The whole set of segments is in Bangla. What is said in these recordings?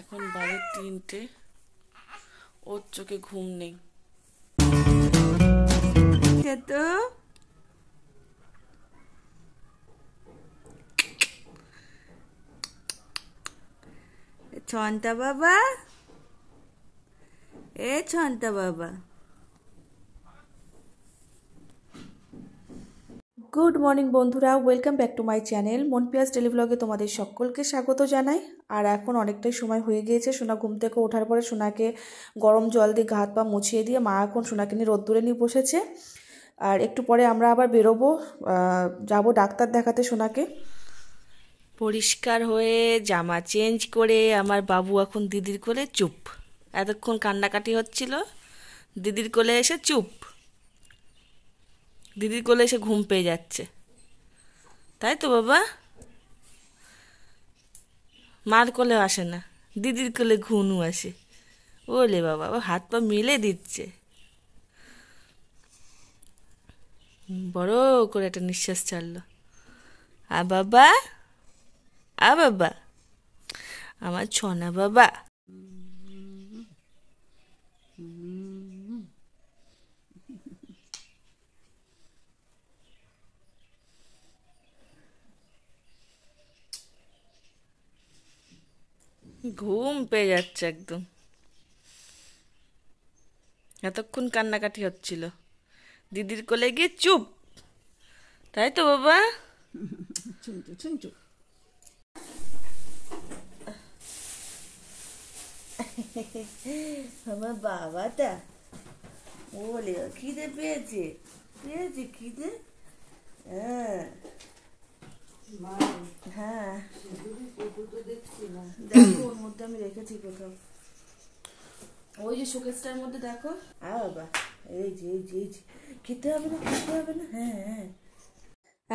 এখন বাড়ির তিনটে ওর চোখে ঘুম নেই তো ছন্তা বাবা এ ছন্তা বাবা গুড মর্নিং বন্ধুরা welcome back to my channel মনপিয়াস টেলিভ্লগে তোমাদের সকলকে স্বাগত জানাই আর এখন অনেকটাই সময় হয়ে গিয়েছে সোনা ঘুম থেকে ওঠার পরে সোনাকে গরম জল দিয়ে ঘাত পা মুছিয়ে দিয়ে মা এখন সোনাকে নিয়ে রোদ্দুরে নিয়ে বসেছে আর একটু পরে আমরা আবার বেরোবো যাব ডাক্তার দেখাতে সোনাকে পরিষ্কার হয়ে জামা চেঞ্জ করে আমার বাবু এখন দিদির কোলে চুপ এতক্ষণ কান্নাকাটি হচ্ছিল দিদির কোলে এসে চুপ দিদির কোলে এসে ঘুম পেয়ে যাচ্ছে তাই তো বাবা মার কোলেও আসে না দিদির কোলে ঘুনু আসে ওলে বাবা হাত পা মিলে দিচ্ছে বড় করে একটা নিঃশ্বাস ছাড়লো আ বাবা আ বাবা আমার ছনা বাবা ঘুম পেয়ে যাচ্ছে একদম এতক্ষণ কান্নাকাটি হচ্ছিল দিদির কোলে গিয়ে চুপ তাই তো বাবা আমার বাবাটা বলে খিদে পেয়েছে পেয়েছে খিদে হ্যাঁ হ্যাঁ, হ্যাঁ। ওর মধ্যে আমি রেখেছি ওই যে মধ্যে দেখো এই যে খেতে হবে না হ্যাঁ, হ্যাঁ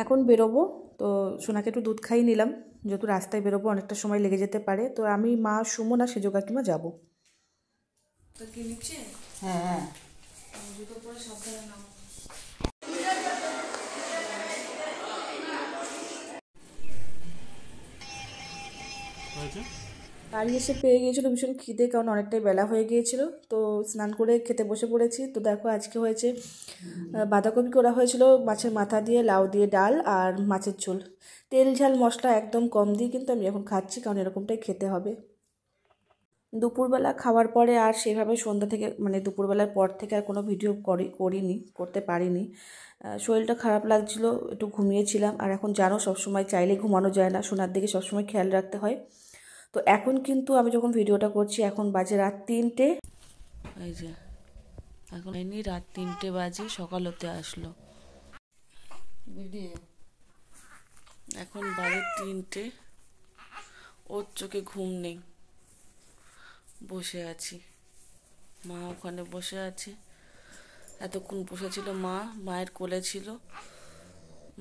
এখন বেরোবো তো সোনাকে একটু দুধ খাইয়ে নিলাম যেহেতু রাস্তায় বেরোবো অনেকটা সময় লেগে যেতে পারে তো আমি মা সুমন আর সেজো কাকিমা যাবো হ্যাঁ জুতো হ্যাঁ। হয়েছে বাড়ি এসে পেয়ে গিয়েছিলো ভীষণ খিদে কারণ অনেকটাই বেলা হয়ে গিয়েছিলো তো স্নান করে খেতে বসে পড়েছি তো দেখো আজকে হয়েছে বাঁধাকপি করা হয়েছিল মাছের মাথা দিয়ে লাউ দিয়ে ডাল আর মাছের ঝোল তেল ঝাল মশলা একদম কম দিয়ে কিন্তু আমি এখন খাচ্ছি কারণ এরকমটাই খেতে হবে দুপুরবেলা খাওয়ার পরে আর সেভাবে সন্ধ্যা থেকে মানে দুপুরবেলার পর থেকে আর কোনো ভিডিও করি করিনি করতে পারিনি শরীরটা খারাপ লাগছিলো একটু ঘুমিয়েছিলাম আর এখন জানো সবসময় চাইলে ঘুমানো যায় না সোনার দিকে সবসময় খেয়াল রাখতে হয় তো এখন কিন্তু আমি যখন ভিডিওটা করছি এখন বাজে রাত তিনটে এই যে এখন এমনি রাত তিনটে বাজে সকাল হতে আসলো ভিডিও এখন বাজে তিনটে ওর চোখে ঘুম নেই বসে আছি মা ওখানে বসে আছে এতক্ষণ বসেছিল মা মায়ের কোলে ছিল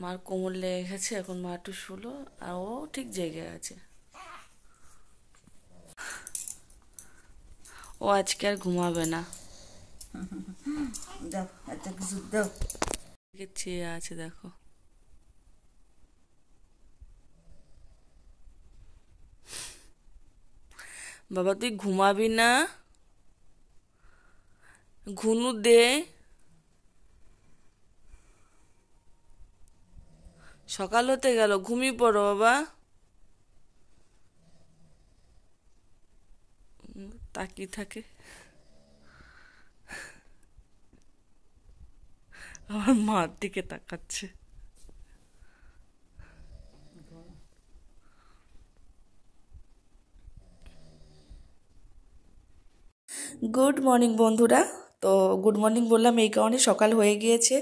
মার কোমর লেগে গেছে এখন মা একটু শুলো আর ও ঠিক জায়গায় আছে ও আজকে আর ঘুমাবে না আছে দেখো বাবা তুই ঘুমাবি না ঘুনু দে সকাল হতে গেল ঘুমিয়ে পড়ো বাবা তাকিয়ে থাকে আমার মার দিকে তাকাচ্ছে গুড মর্নিং বন্ধুরা তো গুড মর্নিং বললাম এই কারণে সকাল হয়ে গিয়েছে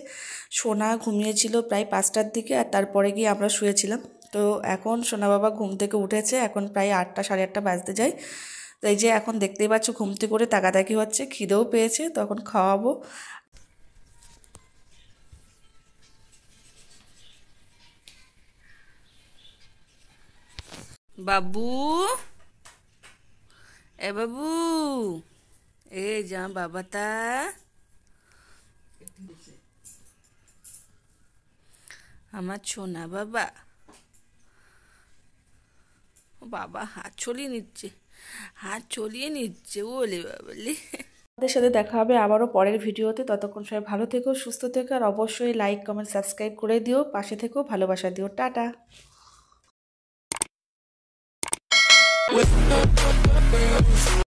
সোনা ঘুমিয়েছিল প্রায় পাঁচটার দিকে আর তারপরে গিয়ে আমরা শুয়েছিলাম তো এখন সোনা বাবা ঘুম থেকে উঠেছে এখন প্রায় আটটা সাড়ে আটটা বাজতে যায় তো এই যে এখন দেখতেই পাচ্ছ ঘুমতে করে তাকাতাকি হচ্ছে খিদেও পেয়েছে তখন খাওয়াবো বাবু এ বাবু এ যা বাবা তা আমার ছোনা বাবা বাবা হাত ছড়িয়ে নিচ্ছে হাত চলিয়ে নিচ্ছে বলে বাবলে আমাদের সাথে দেখা হবে আবারও পরের ভিডিওতে ততক্ষণ সবাই ভালো থেকো সুস্থ থেকো আর অবশ্যই লাইক কমেন্ট সাবস্ক্রাইব করে দিও পাশে থেকেও ভালোবাসা দিও টাটা